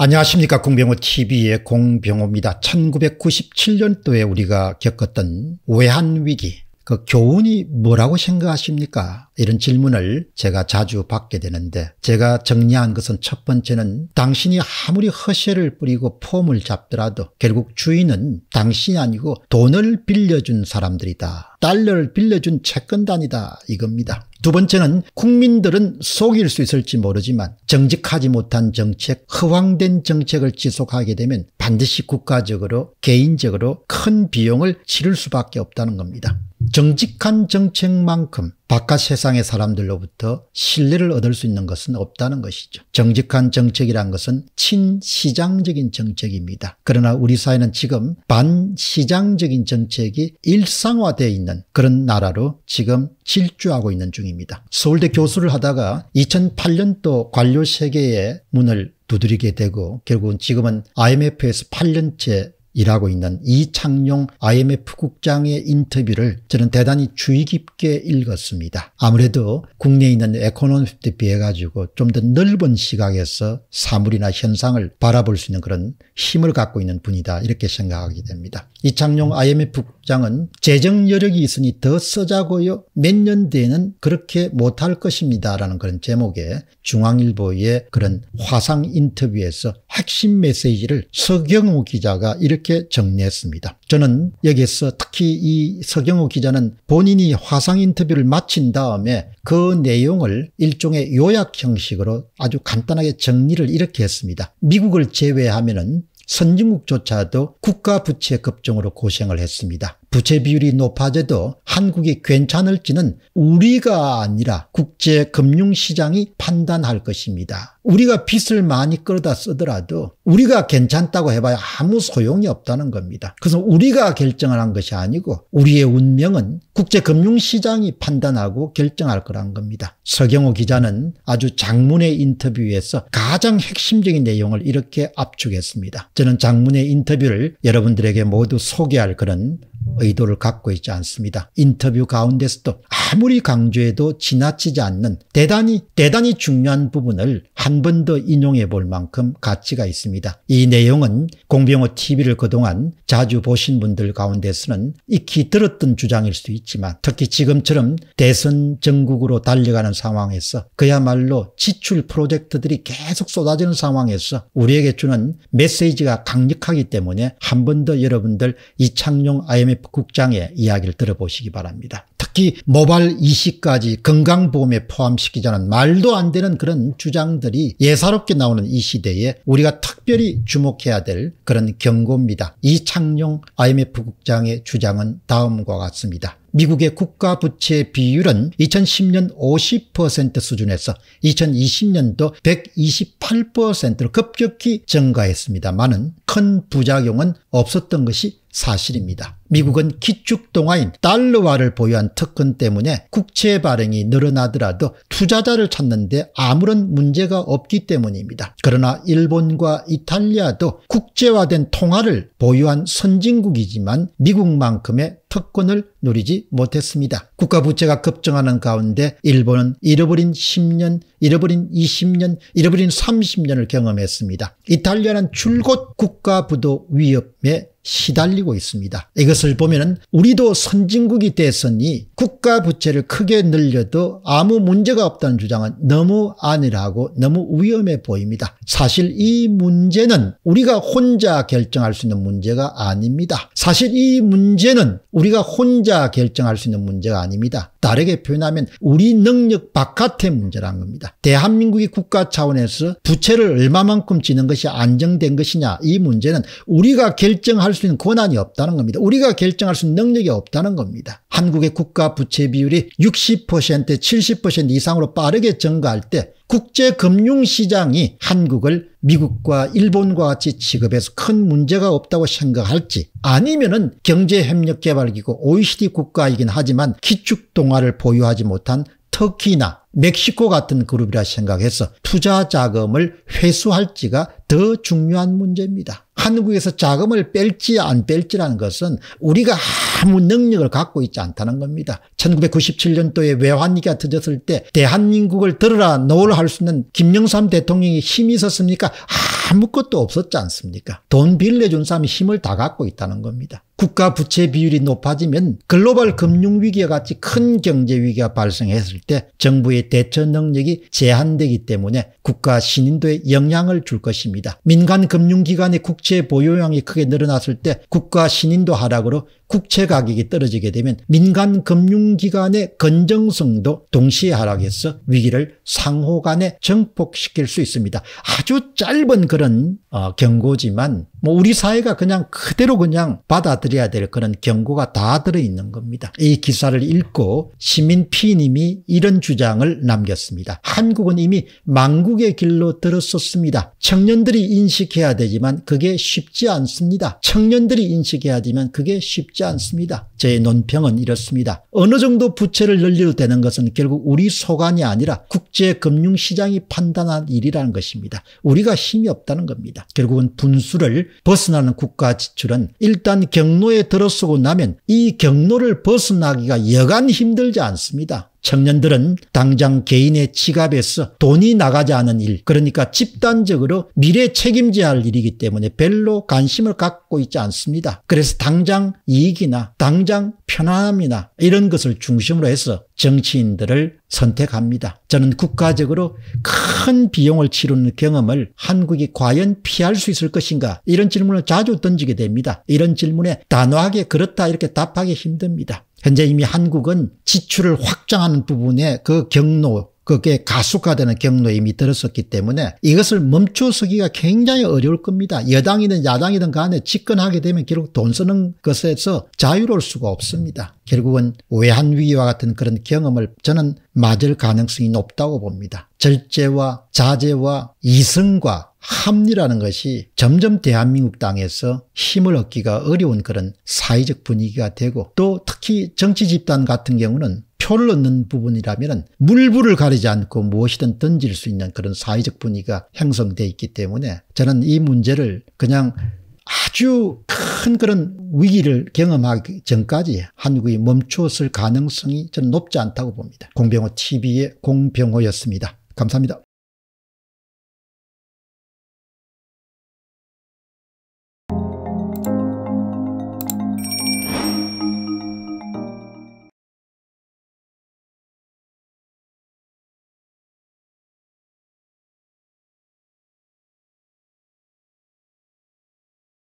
안녕하십니까 공병호TV의 공병호입니다. 1997년도에 우리가 겪었던 외환위기 그 교훈이 뭐라고 생각하십니까? 이런 질문을 제가 자주 받게 되는데 제가 정리한 것은 첫 번째는 당신이 아무리 허세를 뿌리고 폼을 잡더라도 결국 주인은 당신이 아니고 돈을 빌려준 사람들이다. 달러를 빌려준 채권단이다 이겁니다. 두 번째는 국민들은 속일 수 있을지 모르지만 정직하지 못한 정책, 허황된 정책을 지속하게 되면 반드시 국가적으로 개인적으로 큰 비용을 치를 수밖에 없다는 겁니다. 정직한 정책만큼 바깥 세상의 사람들로부터 신뢰를 얻을 수 있는 것은 없다는 것이죠. 정직한 정책이란 것은 친시장적인 정책입니다. 그러나 우리 사회는 지금 반시장적인 정책이 일상화되어 있는 그런 나라로 지금 질주하고 있는 중입니다. 서울대 교수를 하다가 2008년도 관료 세계의 문을 두드리게 되고 결국은 지금은 IMF에서 8년째 일하고 있는 이창용 IMF 국장의 인터뷰를 저는 대단히 주의 깊게 읽었습니다. 아무래도 국내에 있는 에코노미스트에 비해 가지고 좀 더 넓은 시각에서 사물이나 현상을 바라볼 수 있는 그런 힘을 갖고 있는 분이다 이렇게 생각하게 됩니다. 이창용 IMF 국장은 재정 여력이 있으니 더 쓰자고요. 몇 년 뒤에는 그렇게 못 할 것입니다 라는 그런 제목의 중앙일보의 그런 화상 인터뷰에서 핵심 메시지를 서경호 기자가 이렇게 이렇게 정리했습니다. 저는 여기서 특히 이 서경호 기자는 본인이 화상 인터뷰를 마친 다음에 그 내용을 일종의 요약 형식으로 아주 간단하게 정리를 이렇게 했습니다. 미국을 제외하면은 선진국조차도 국가 부채 급증으로 고생을 했습니다. 부채 비율이 높아져도 한국이 괜찮을지는 우리가 아니라 국제금융시장이 판단할 것입니다. 우리가 빚을 많이 끌어다 쓰더라도 우리가 괜찮다고 해봐야 아무 소용이 없다는 겁니다. 그래서 우리가 결정을 한 것이 아니고 우리의 운명은 국제금융시장이 판단하고 결정할 거란 겁니다. 서경호 기자는 아주 장문의 인터뷰에서 가장 핵심적인 내용을 이렇게 압축했습니다. 저는 장문의 인터뷰를 여러분들에게 모두 소개할 그런 의도를 갖고 있지 않습니다. 인터뷰 가운데서도 아무리 강조해도 지나치지 않는 대단히 대단히 중요한 부분을 한 번 더 인용해 볼 만큼 가치가 있습니다. 이 내용은 공병호 TV를 그동안 자주 보신 분들 가운데서는 익히 들었던 주장일 수 있지만 특히 지금처럼 대선 전국으로 달려가는 상황에서 그야말로 지출 프로젝트들이 계속 쏟아지는 상황에서 우리에게 주는 메시지가 강력하기 때문에 한 번 더 여러분들 이창용 IMF 국장의 이야기를 들어보시기 바랍니다. 특히 모발 이식까지 건강보험에 포함시키자는 말도 안 되는 그런 주장들이 예사롭게 나오는 이 시대에 우리가 특별히 주목해야 될 그런 경고입니다. 이창용 IMF 국장의 주장은 다음과 같습니다. 미국의 국가 부채 비율은 2010년 50% 수준에서 2020년도 128%로 급격히 증가했습니다만은 큰 부작용은 없었던 것이 사실입니다. 미국은 기축동화인 달러화를 보유한 특권 때문에 국채 발행이 늘어나더라도 투자자를 찾는데 아무런 문제가 없기 때문입니다. 그러나 일본과 이탈리아도 국제화된 통화를 보유한 선진국이지만 미국만큼의 특권을 누리지 못했습니다. 국가 부채가 급증하는 가운데 일본은 잃어버린 10년, 잃어버린 20년, 잃어버린 30년을 경험했습니다. 이탈리아는 줄곧 국가 부도 위협에 시달리고 있습니다. 이것을 보면 우리도 선진국이 됐으니 국가 부채를 크게 늘려도 아무 문제가 없다는 주장은 너무 아니라고 너무 위험해 보입니다. 사실 이 문제는 우리가 혼자 결정할 수 있는 문제가 아닙니다. 사실 이 문제는 우리가 혼자 결정할 수 있는 문제가 아닙니다. 다르게 표현하면 우리 능력 바깥의 문제란 겁니다. 대한민국이 국가 차원에서 부채를 얼마만큼 지는 것이 안정된 것이냐 이 문제는 우리가 결정할 수 있는 권한이 없다는 겁니다. 우리가 결정할 수 있는 능력이 없다는 겁니다. 한국의 국가 부채 비율이 60% 70% 이상으로 빠르게 증가할 때 국제금융시장이 한국을 미국과 일본과 같이 취급해서 큰 문제가 없다고 생각할지 아니면은 경제협력개발기구 OECD 국가이긴 하지만 기축동화를 보유하지 못한 터키나 멕시코 같은 그룹이라 생각해서 투자 자금을 회수할지가 더 중요한 문제입니다. 한국에서 자금을 뺄지 안 뺄지라는 것은 우리가 아무 능력을 갖고 있지 않다는 겁니다. 1997년도에 외환위기가 터졌을 때 대한민국을 들으라 노을 할 수 있는 김영삼 대통령이 힘이 있었습니까? 아무것도 없었지 않습니까? 돈 빌려준 사람이 힘을 다 갖고 있다는 겁니다. 국가 부채 비율이 높아지면 글로벌 금융위기와 같이 큰 경제위기가 발생했을 때 정부의 대처 능력이 제한되기 때문에 국가 신인도에 영향을 줄 것입니다. 민간 금융기관의 국채 보유량이 크게 늘어났을 때 국가 신인도 하락으로 국채 가격이 떨어지게 되면 민간 금융기관의 건정성도 동시에 하락해서 위기를 상호간에 정폭시킬 수 있습니다. 아주 짧은 그런 어, 경고지만 뭐 우리 사회가 그냥 그대로 그냥 받아들여야 될 그런 경고가 다 들어있는 겁니다. 이 기사를 읽고 시민 피님이 이런 주장을 남겼습니다. 한국은 이미 망국의 길로 들었었습니다. 청년들이 인식해야 되지만 그게 쉽지 않습니다. 청년들이 인식해야 되만 그게 쉽지 않습니다. 제 논평은 이렇습니다. 어느 정도 부채를 늘려도 되는 것은 결국 우리 소관이 아니라 국제금융시장이 판단한 일이라는 것입니다. 우리가 힘이 없다는 겁니다. 결국은 분수를 벗어나는 국가 지출은 일단 경로에 들어서고 나면 이 경로를 벗어나기가 여간 힘들지 않습니다. 청년들은 당장 개인의 지갑에서 돈이 나가지 않은 일 그러니까 집단적으로 미래 책임져야 할 일이기 때문에 별로 관심을 갖고 있지 않습니다. 그래서 당장 이익이나 당장 편안함이나 이런 것을 중심으로 해서 정치인들을 선택합니다. 저는 국가적으로 큰 비용을 치르는 경험을 한국이 과연 피할 수 있을 것인가 이런 질문을 자주 던지게 됩니다. 이런 질문에 단호하게 그렇다 이렇게 답하기 힘듭니다. 현재 이미 한국은 지출을 확장하는 부분에 그 경로 그게 가속화되는 경로에 이미 들었었기 때문에 이것을 멈춰서기가 굉장히 어려울 겁니다. 여당이든 야당이든 간에 집권하게 되면 결국 돈 쓰는 것에서 자유로울 수가 없습니다. 결국은 외환위기와 같은 그런 경험을 저는 맞을 가능성이 높다고 봅니다. 절제와 자제와 이승과 합리라는 것이 점점 대한민국 땅에서 힘을 얻기가 어려운 그런 사회적 분위기가 되고 또 특히 정치 집단 같은 경우는 표를 얻는 부분이라면 물불을 가리지 않고 무엇이든 던질 수 있는 그런 사회적 분위기가 형성돼 있기 때문에 저는 이 문제를 그냥 아주 큰 그런 위기를 경험하기 전까지 한국이 멈추었을 가능성이 저는 높지 않다고 봅니다. 공병호 TV의 공병호였습니다. 감사합니다.